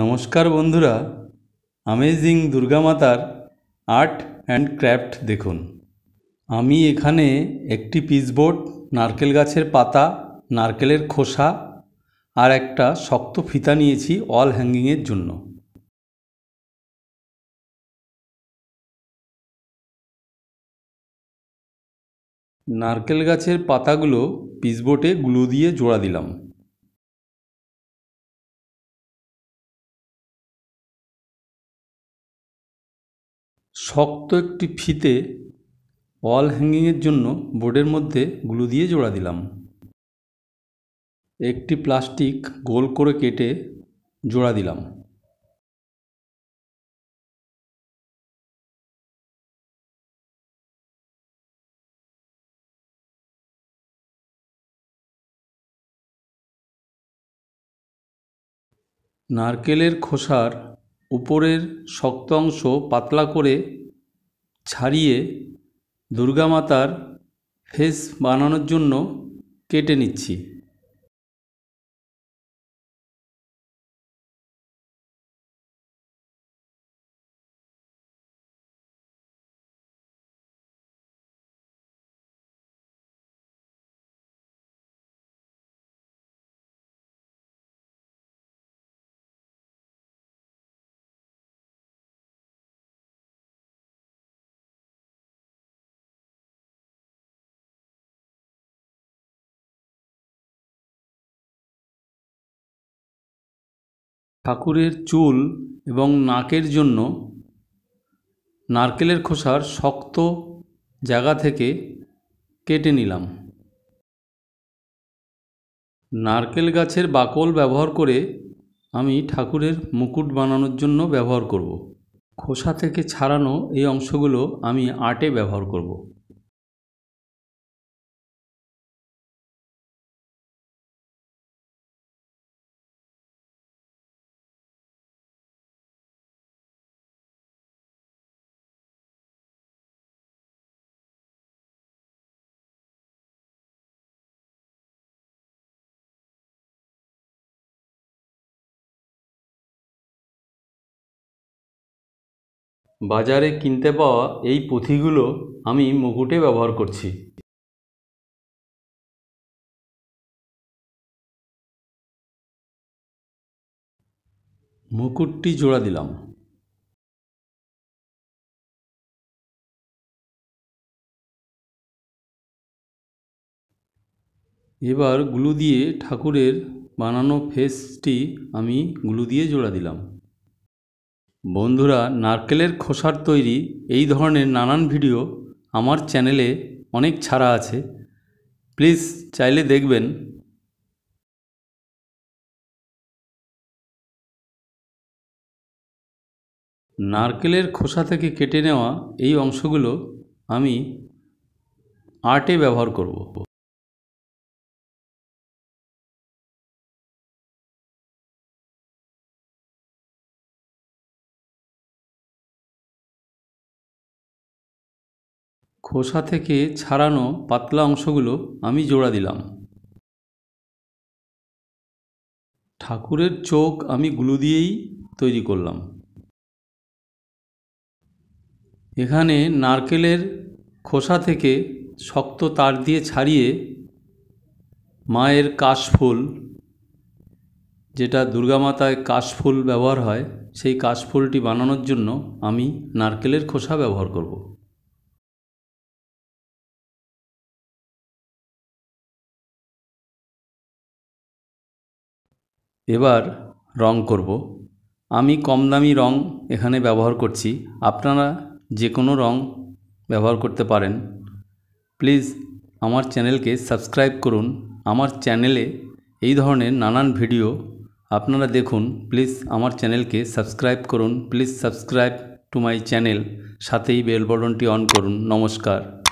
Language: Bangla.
নমস্কার বন্ধুরা আমেজিং দুর্গা মাতার আর্ট অ্যান্ড ক্র্যাফট দেখুন আমি এখানে একটি পিচবোর্ড নারকেল গাছের পাতা নারকেলের খোসা আর একটা শক্ত ফিতা নিয়েছি অল হ্যাঙ্গিংয়ের জন্য নারকেল গাছের পাতাগুলো পিচবোর্ডে গ্লু দিয়ে জোড়া দিলাম শক্ত একটি ফিতে ওয়াল হ্যাঙ্গিংয়ের জন্য বোর্ডের মধ্যে গ্লু দিয়ে জোড়া দিলাম একটি প্লাস্টিক গোল করে কেটে জোড়া দিলাম নারকেলের খোসার উপরের শক্ত অংশ পাতলা করে ছাড়িয়ে দুর্গা মাতার ফেস বানানোর জন্য কেটে নিচ্ছি ঠাকুরের চুল এবং নাকের জন্য নারকেলের খোসার শক্ত জায়গা থেকে কেটে নিলাম নারকেল গাছের বাকল ব্যবহার করে আমি ঠাকুরের মুকুট বানানোর জন্য ব্যবহার করব খোসা থেকে ছাড়ানো এই অংশগুলো আমি আর্টে ব্যবহার করব বাজারে কিনতে পাওয়া এই পুঁথিগুলো আমি মুকুটে ব্যবহার করছি মুকুটটি জোড়া দিলাম এবার গ্লু দিয়ে ঠাকুরের বানানো ফেসটি আমি গ্লু দিয়ে জোড়া দিলাম বন্ধুরা নারকেলের খোসার তৈরি এই ধরনের নানান ভিডিও আমার চ্যানেলে অনেক ছাড়া আছে প্লিজ চাইলে দেখবেন নারকেলের খোসা থেকে কেটে নেওয়া এই অংশগুলো আমি আর্টে ব্যবহার করব খোসা থেকে ছাড়ানো পাতলা অংশগুলো আমি জোড়া দিলাম ঠাকুরের চোখ আমি গুলো দিয়েই তৈরি করলাম এখানে নারকেলের খোসা থেকে শক্ত তার দিয়ে ছাড়িয়ে মায়ের কাশফুল যেটা দুর্গামাতায় কাশফুল ব্যবহার হয় সেই কাশফুলটি বানানোর জন্য আমি নারকেলের খোসা ব্যবহার করব এবার রং করব আমি কম দামি রং এখানে ব্যবহার করছি আপনারা যে কোনো রং ব্যবহার করতে পারেন প্লিজ আমার চ্যানেলকে সাবস্ক্রাইব করুন আমার চ্যানেলে এই ধরনের নানান ভিডিও আপনারা দেখুন প্লিজ আমার চ্যানেলকে সাবস্ক্রাইব করুন please subscribe to my channel সাথেই বেল বটনটি অন করুন নমস্কার